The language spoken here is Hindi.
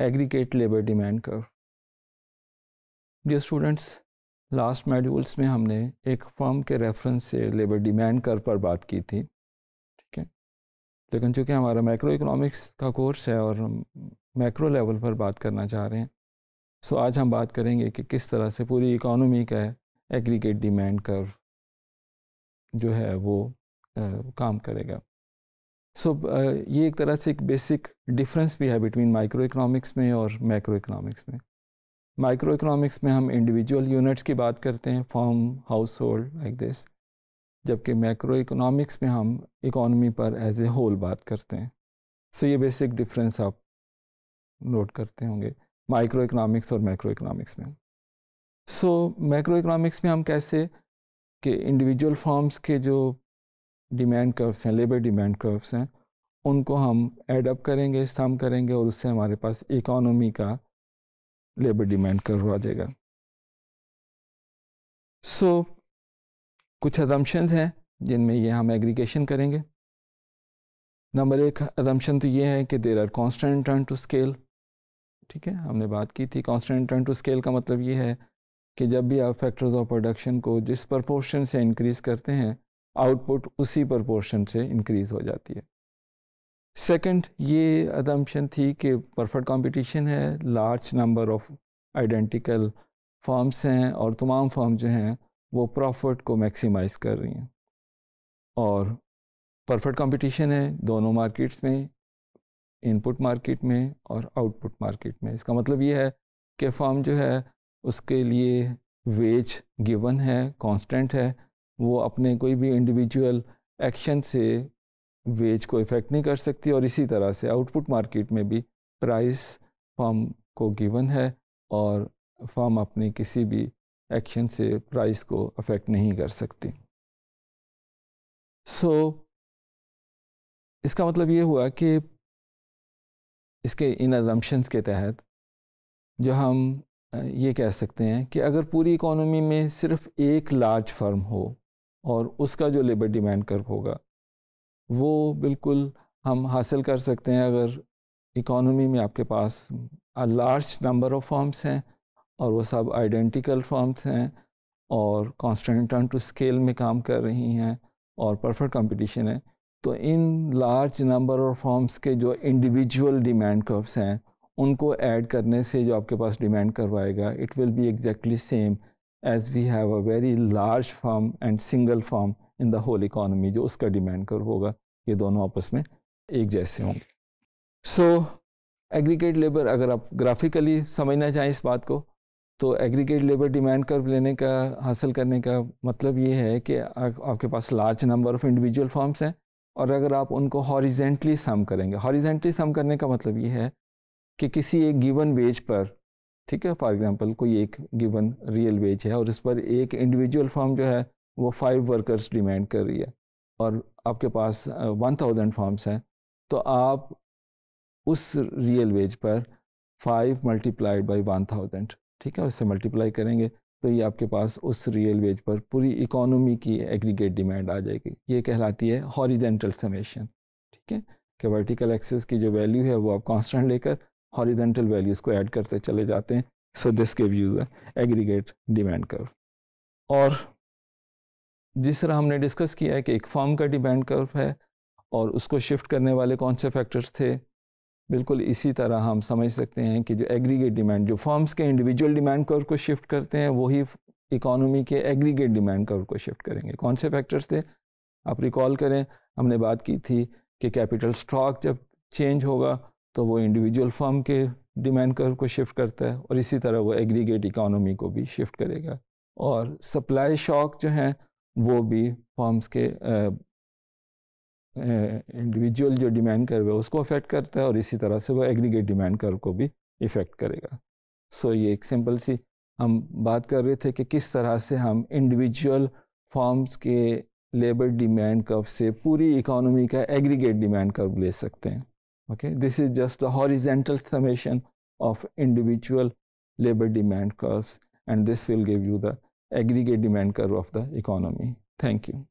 एग्रीकेट लेबर डिमांड कर डियर स्टूडेंट्स लास्ट मेड्यूल्स में हमने एक फर्म के रेफरेंस से लेबर डिमांड कर पर बात की थी ठीक है लेकिन चूँकि हमारा माइक्रो इकोनॉमिक्स का कोर्स है और हम मैक्रो लेवल पर बात करना चाह रहे हैं सो आज हम बात करेंगे कि किस तरह से पूरी इकोनॉमी का एग्रीकेट डिमांड कर जो है वो आ, काम करेगा सो so, uh, ये एक तरह से एक बेसिक डिफरेंस भी है बिटवीन माइक्रो इकोनॉमिक्स में और मैक्रो इकोनॉमिक्स में माइक्रो इकोनॉमिक्स में हम इंडिविजुअल यूनिट्स की बात करते हैं firm household like this जबकि मैक्रो इकोनॉमिक्स में हम इकोनॉमी पर एज ए होल बात करते हैं सो so, ये बेसिक डिफरेंस आप नोट करते होंगे माइक्रो इकोनॉमिक्स और मैक्रो इकोनॉमिक्स में सो मैक्रो इकोनॉमिक्स में हम कैसे कि इंडिविजुअल फॉर्म्स के जो डिमांड कर्व्स हैं लेबर डिमांड कर्व्स हैं उनको हम एडअप करेंगे इस्तेमाल करेंगे और उससे हमारे पास इकोनॉमी का लेबर डिमांड करवा जाएगा सो so, कुछ अजम्पन्स हैं जिनमें ये हम एग्रीगेशन करेंगे नंबर एक अजम्पन तो ये है कि there are constant turn to scale ठीक है हमने बात की थी कॉन्स्टेंट टर्न टू स्केल का मतलब ये है कि जब भी आप फैक्टर्स ऑफ प्रोडक्शन को जिस प्रपोर्शन से इंक्रीज़ करते हैं आउटपुट उसी प्रपोर्शन से इंक्रीज़ हो जाती है सेकंड ये अदम्पशन थी कि परफेक्ट कंपटीशन है large number of identical firms हैं और तमाम फॉर्म जो हैं वो प्रॉफिट को मैक्सिमाइज कर रही हैं और परफेक्ट कंपटीशन है दोनों मार्केट्स में इनपुट मार्केट में और आउटपुट मार्केट में इसका मतलब ये है कि फॉर्म जो है उसके लिए वेज गिवन है कांस्टेंट है वो अपने कोई भी इंडिविजुअल एक्शन से वेज को इफ़ेक्ट नहीं कर सकती और इसी तरह से आउटपुट मार्केट में भी प्राइस फॉर्म को गिवन है और फॉर्म अपने किसी भी एक्शन से प्राइस को अफेक्ट नहीं कर सकती सो so, इसका मतलब ये हुआ कि इसके इन अजम्पन्स के तहत जो हम ये कह सकते हैं कि अगर पूरी इकोनॉमी में सिर्फ एक लार्ज फर्म हो और उसका जो लेबर डिमांड कर्व होगा वो बिल्कुल हम हासिल कर सकते हैं अगर इकोनॉमी में आपके पास लार्ज नंबर ऑफ फॉर्म्स हैं और वो सब आइडेंटिकल फॉर्म्स हैं और कॉन्स्टेंट टर्न टू स्केल में काम कर रही हैं और परफेक्ट कंपटीशन है तो इन लार्ज नंबर ऑफ फॉर्म्स के जो इंडिविजुअल डिमांड कर्व्स हैं उनको ऐड करने से जो आपके पास डिमांड करवाएगा it will be exactly same as we have a very large firm and single firm in the whole economy जो उसका डिमांड कर होगा ये दोनों आपस में एक जैसे होंगे सो एग्रीगेट लेबर अगर आप ग्राफिकली समझना चाहें इस बात को तो एग्रीगेट लेबर डिमांड कर्व लेने का हासिल करने का मतलब ये है कि आ, आपके पास large number of individual firms हैं और अगर आप उनको हॉरिजेंटली सम करेंगे हॉरिजेंटली सम करने का मतलब ये है कि किसी एक गिवन वेज पर ठीक है फॉर एग्जांपल कोई एक गिवन रियल वेज है और इस पर एक इंडिविजुअल फॉर्म जो है वो फाइव वर्कर्स डिमांड कर रही है और आपके पास वन थाउजेंड फॉर्म्स हैं तो आप उस रियल वेज पर five multiplied by one thousand ठीक है उससे मल्टीप्लाई करेंगे तो ये आपके पास उस रियल वेज पर पूरी इकोनॉमी की एग्रीगेट डिमांड आ जाएगी ये कहलाती है हॉरिजेंटल समेशन ठीक है कि वर्टिकल एक्सेस की जो वैल्यू है वो आप कॉन्स्टेंट लेकर हॉरिजेंटल वैल्यूज़ को ऐड करते चले जाते हैं so this give you aggregate demand कर और जिस तरह हमने डिस्कस किया है कि एक फॉर्म का डिमांड कर्व है और उसको शिफ्ट करने वाले कौन से फैक्टर्स थे बिल्कुल इसी तरह हम समझ सकते हैं कि जो एग्रीगेट डिमांड जो फॉर्म्स के इंडिविजुअल डिमांड कर्व को शिफ्ट करते हैं वही इकोनॉमी के एग्रीगेट डिमांड कर्व को शिफ्ट करेंगे कौन से फैक्टर्स थे आप रिकॉल करें हमने बात की थी कि कैपिटल स्टॉक जब चेंज होगा तो वो इंडिविजुअल फर्म के डिमांड कर्व को शिफ्ट करता है और इसी तरह वो एग्रीगेट इकोनॉमी को भी शिफ्ट करेगा और सप्लाई शॉक जो हैं वो भी फॉर्म्स के इंडिविजुअल जो डिमांड कर है उसको अफेक्ट करता है और इसी तरह से वो एग्रीगेट डिमांड कर को भी इफेक्ट करेगा सो so, ये एक सिंपल सी हम बात कर रहे थे कि किस तरह से हम इंडिविजुअल फॉर्म्स के लेबर डिमांड कर्व से पूरी इकोनॉमी का एग्रीगेट डिमांड कर्व ले सकते हैं okay this is just the horizontal summation of individual labour demand curves and this will give you the aggregate demand curve of the economy. Thank you.